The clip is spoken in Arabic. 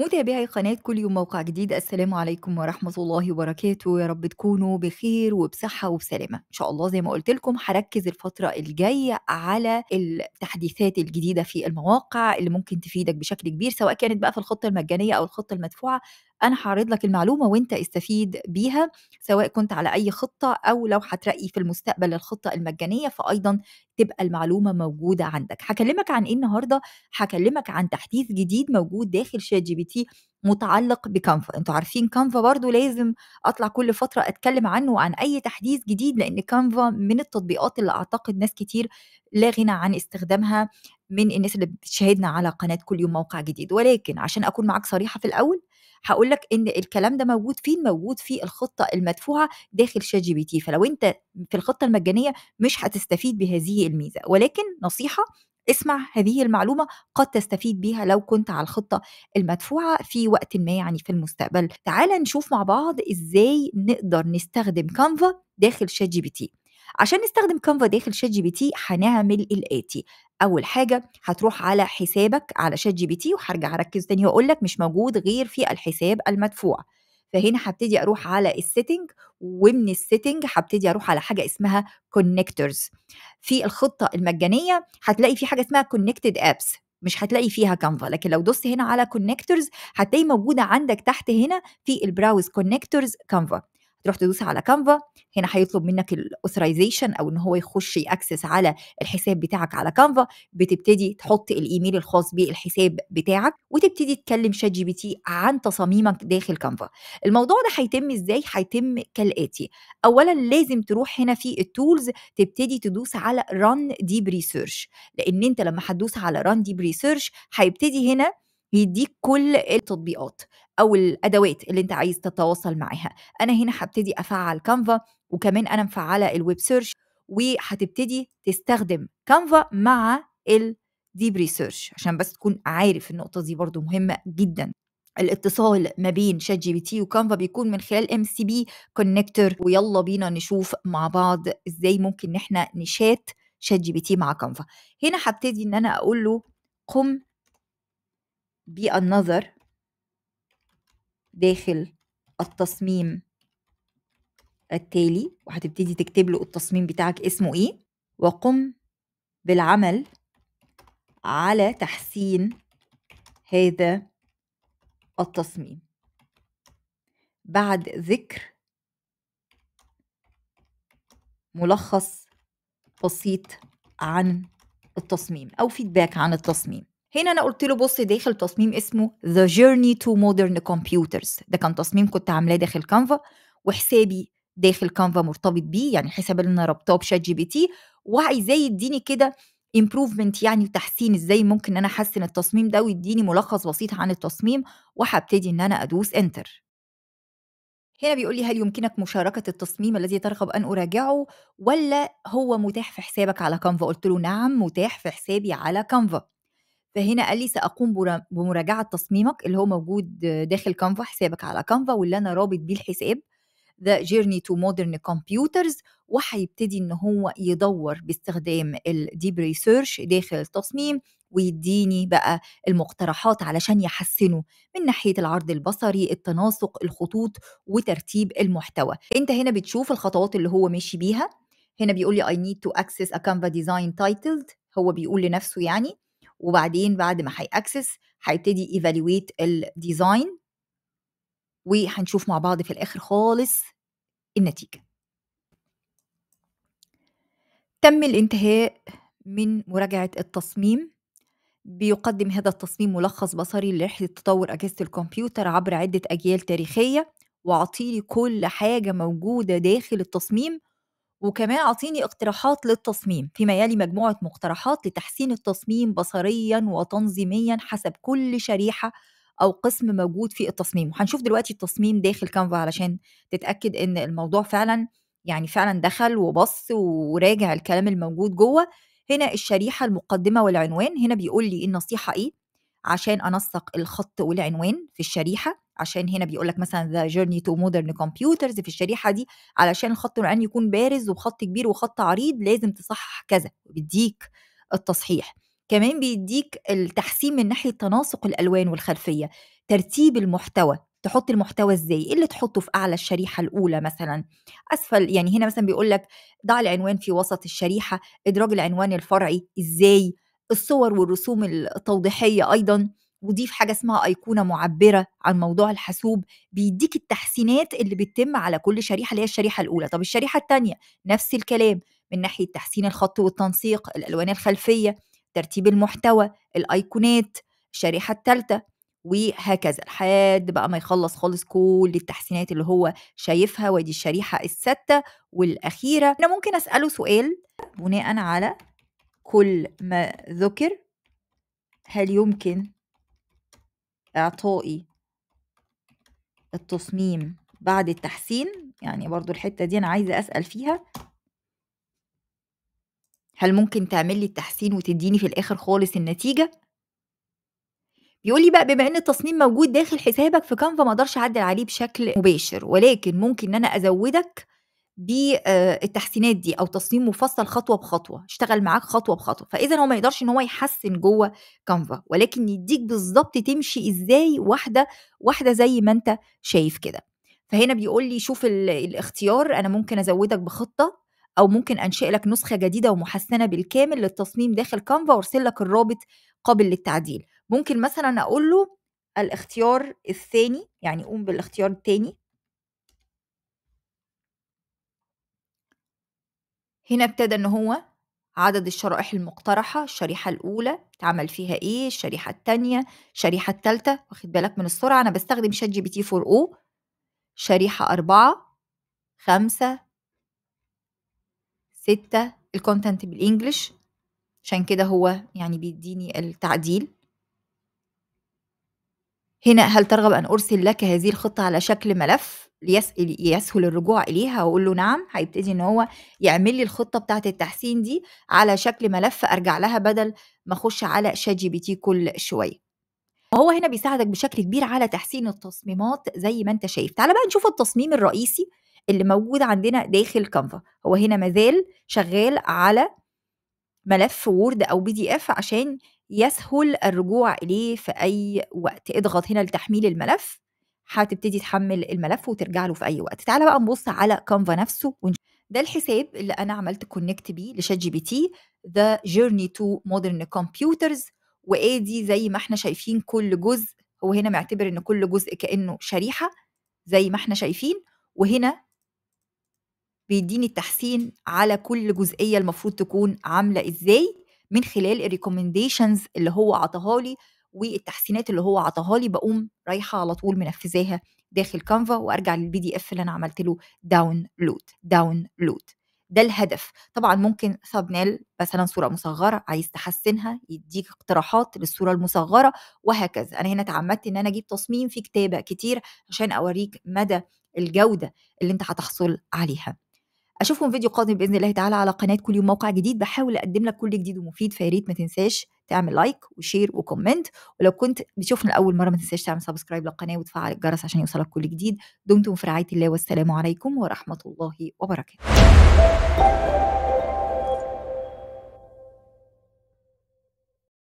متابعي قناة كل يوم موقع جديد السلام عليكم ورحمة الله وبركاته يا رب تكونوا بخير وبصحة وبسلامة إن شاء الله زي ما قلت لكم هركز الفترة الجاية على التحديثات الجديدة في المواقع اللي ممكن تفيدك بشكل كبير سواء كانت بقى في الخطة المجانية أو الخطة المدفوعة انا هعرض لك المعلومه وانت استفيد بيها سواء كنت على اي خطه او لو هترقي في المستقبل الخطه المجانيه فايضا تبقى المعلومه موجوده عندك هكلمك عن ايه النهارده هكلمك عن تحديث جديد موجود داخل شات جي بي تي متعلق بكانفا انتوا عارفين كانفا برضو لازم اطلع كل فتره اتكلم عنه وعن اي تحديث جديد لان كانفا من التطبيقات اللي اعتقد ناس كتير لا غنى عن استخدامها من الناس اللي بتشاهدنا على قناه كل يوم موقع جديد ولكن عشان اكون معاك صريحه في الاول هقول لك ان الكلام ده موجود فين موجود في الخطه المدفوعه داخل شات جي بي تي فلو انت في الخطه المجانيه مش هتستفيد بهذه الميزه ولكن نصيحه اسمع هذه المعلومة قد تستفيد بها لو كنت على الخطة المدفوعة في وقت ما يعني في المستقبل تعال نشوف مع بعض ازاي نقدر نستخدم كانفا داخل شات جي بي تي عشان نستخدم كانفا داخل شات جي بي تي هنعمل الاتي اول حاجه هتروح على حسابك على شات جي بي تي وهرجع اركز تاني واقول لك مش موجود غير في الحساب المدفوع فهنا هبتدي اروح على السيتنج ومن السيتنج هبتدي اروح على حاجه اسمها كونكتورز في الخطه المجانيه هتلاقي في حاجه اسمها كونكتد ابس مش هتلاقي فيها كانفا لكن لو دوست هنا على كونكتورز هتلاقي موجوده عندك تحت هنا في البراوز كونكتورز كانفا تروح تدوس على كانفا هنا هيطلب منك الاوثرايزيشن او ان هو يخش ياكسس على الحساب بتاعك على كانفا بتبتدي تحط الايميل الخاص بالحساب بتاعك وتبتدي تكلم شات جي بي تي عن تصاميمك داخل كانفا الموضوع ده هيتم ازاي هيتم كالاتي اولا لازم تروح هنا في التولز تبتدي تدوس على ران ديب ريسيرش لان انت لما هتدوس على ران ديب ريسيرش هيبتدي هنا بيديك كل التطبيقات او الادوات اللي انت عايز تتواصل معاها انا هنا هبتدي افعل كانفا وكمان انا مفعله الويب سيرش وهتبتدي تستخدم كانفا مع الديب ريسيرش عشان بس تكون عارف النقطه دي برضو مهمه جدا الاتصال ما بين شات جي بي تي وكانفا بيكون من خلال ام سي بي كونكتور ويلا بينا نشوف مع بعض ازاي ممكن ان احنا نشات شات جي بي تي مع كانفا هنا هبتدي ان انا اقول له قم بالنظر داخل التصميم التالي وهتبتدي تكتب له التصميم بتاعك اسمه ايه وقم بالعمل على تحسين هذا التصميم بعد ذكر ملخص بسيط عن التصميم او فيدباك عن التصميم هنا انا قلت له بص داخل تصميم اسمه The Journey to Modern Computers ده كان تصميم كنت عاملاه داخل كانفا وحسابي داخل كانفا مرتبط بيه يعني الحساب اللي انا رابطاه بشات جي بي تي وعايزاه يديني كده امبروفمنت يعني وتحسين ازاي ممكن انا احسن التصميم ده ويديني ملخص بسيط عن التصميم وهبتدي ان انا ادوس انتر هنا بيقول لي هل يمكنك مشاركة التصميم الذي ترغب أن أراجعه ولا هو متاح في حسابك على كانفا؟ قلت له نعم متاح في حسابي على كانفا. فهنا قال لي ساقوم بمراجعه تصميمك اللي هو موجود داخل كانفا حسابك على كانفا واللي انا رابط بيه الحساب ذا جيرني تو مودرن كمبيوترز وهيبتدي ان هو يدور باستخدام الديب ريسيرش داخل التصميم ويديني بقى المقترحات علشان يحسنه من ناحيه العرض البصري التناسق الخطوط وترتيب المحتوى انت هنا بتشوف الخطوات اللي هو ماشي بيها هنا بيقول لي اي نيد تو اكسس ا كانفا ديزاين تايتلد هو بيقول لنفسه يعني وبعدين بعد ما هيأكسس هيبتدي ايفالويت الديزاين وهنشوف مع بعض في الاخر خالص النتيجه تم الانتهاء من مراجعه التصميم بيقدم هذا التصميم ملخص بصري لرحله تطور اجهزه الكمبيوتر عبر عده اجيال تاريخيه واعطيلي كل حاجه موجوده داخل التصميم وكمان اعطيني اقتراحات للتصميم فيما يلي مجموعه مقترحات لتحسين التصميم بصريا وتنظيميا حسب كل شريحه او قسم موجود في التصميم وهنشوف دلوقتي التصميم داخل كانفا علشان تتاكد ان الموضوع فعلا يعني فعلا دخل وبص وراجع الكلام الموجود جوه هنا الشريحه المقدمه والعنوان هنا بيقول لي النصيحه ايه عشان انسق الخط والعنوان في الشريحه عشان هنا بيقول لك مثلا ذا جيرني تو مودرن كمبيوترز في الشريحه دي علشان الخط والعنوان يكون بارز وخط كبير وخط عريض لازم تصحح كذا بيديك التصحيح كمان بيديك التحسين من ناحيه تناسق الالوان والخلفيه ترتيب المحتوى تحط المحتوى ازاي ايه اللي تحطه في اعلى الشريحه الاولى مثلا اسفل يعني هنا مثلا بيقول لك ضع العنوان في وسط الشريحه ادراج العنوان الفرعي ازاي الصور والرسوم التوضيحيه ايضا وضيف حاجه اسمها ايقونه معبره عن موضوع الحاسوب بيديك التحسينات اللي بتتم على كل شريحه اللي هي الشريحه الاولى طب الشريحه الثانيه نفس الكلام من ناحيه تحسين الخط والتنسيق الالوان الخلفيه ترتيب المحتوى الايقونات الشريحه الثالثه وهكذا لحد بقى ما يخلص خالص كل التحسينات اللي هو شايفها ودي الشريحه السادسه والاخيره انا ممكن اساله سؤال بناء على كل ما ذكر هل يمكن إعطائي التصميم بعد التحسين يعني برضو الحتة دي أنا عايزة أسأل فيها هل ممكن تعمل لي التحسين وتديني في الآخر خالص النتيجة؟ بيقول لي بقى بما ان التصميم موجود داخل حسابك في كانفا ما اقدرش اعدل عليه بشكل مباشر ولكن ممكن ان انا ازودك بالتحسينات آه، دي او تصميم مفصل خطوه بخطوه اشتغل معاك خطوه بخطوه فاذا هو ما يقدرش ان هو يحسن جوه كانفا ولكن يديك بالظبط تمشي ازاي واحده واحده زي ما انت شايف كده فهنا بيقول لي شوف الاختيار انا ممكن ازودك بخطه او ممكن انشئ لك نسخه جديده ومحسنه بالكامل للتصميم داخل كانفا وارسل لك الرابط قابل للتعديل ممكن مثلا اقول له الاختيار الثاني يعني قوم بالاختيار الثاني هنا ابتدى إن هو عدد الشرائح المقترحة الشريحة الأولى اتعمل فيها إيه الشريحة التانية الشريحة التالتة واخد بالك من السرعة أنا بستخدم شات جي بي تي 4 أو شريحة أربعة خمسة ستة الكونتنت بالإنجلش عشان كده هو يعني بيديني التعديل هنا هل ترغب أن أرسل لك هذه الخطة على شكل ملف يس... يسهل الرجوع إليها وأقول له نعم هيبتدي إن هو يعمل لي الخطة بتاعة التحسين دي على شكل ملف أرجع لها بدل ما أخش على شات جي بي تي كل شوية هو هنا بيساعدك بشكل كبير على تحسين التصميمات زي ما انت شايف تعال بقى نشوف التصميم الرئيسي اللي موجود عندنا داخل كانفا هو هنا مازال شغال على ملف وورد او بي دي اف عشان يسهل الرجوع اليه في اي وقت اضغط هنا لتحميل الملف هتبتدي تحمل الملف وترجع له في اي وقت تعالى بقى نبص على كانفا نفسه ونش... ده الحساب اللي انا عملت كونكت بيه لشات جي بي تي ذا جيرني تو مودرن كمبيوترز وادي زي ما احنا شايفين كل جزء هو هنا معتبر ان كل جزء كانه شريحه زي ما احنا شايفين وهنا بيديني التحسين على كل جزئيه المفروض تكون عامله ازاي من خلال الريكومنديشنز اللي هو عطاها لي والتحسينات اللي هو عطاها لي بقوم رايحه على طول منفذاها داخل كانفا وارجع للبي دي اف اللي انا عملت له داونلود داونلود ده الهدف طبعا ممكن ثابنيل مثلا صوره مصغره عايز تحسنها يديك اقتراحات للصوره المصغره وهكذا انا هنا تعمدت ان انا اجيب تصميم في كتابه كتير عشان اوريك مدى الجوده اللي انت هتحصل عليها اشوفكم فيديو قادم باذن الله تعالى على قناه كل يوم موقع جديد بحاول اقدم لك كل جديد ومفيد فياريت ما تنساش تعمل لايك وشير وكومنت ولو كنت بتشوفنا لاول مره ما تنساش تعمل سبسكرايب للقناه وتفعل الجرس عشان يوصلك كل جديد دمتم في رعايه الله والسلام عليكم ورحمه الله وبركاته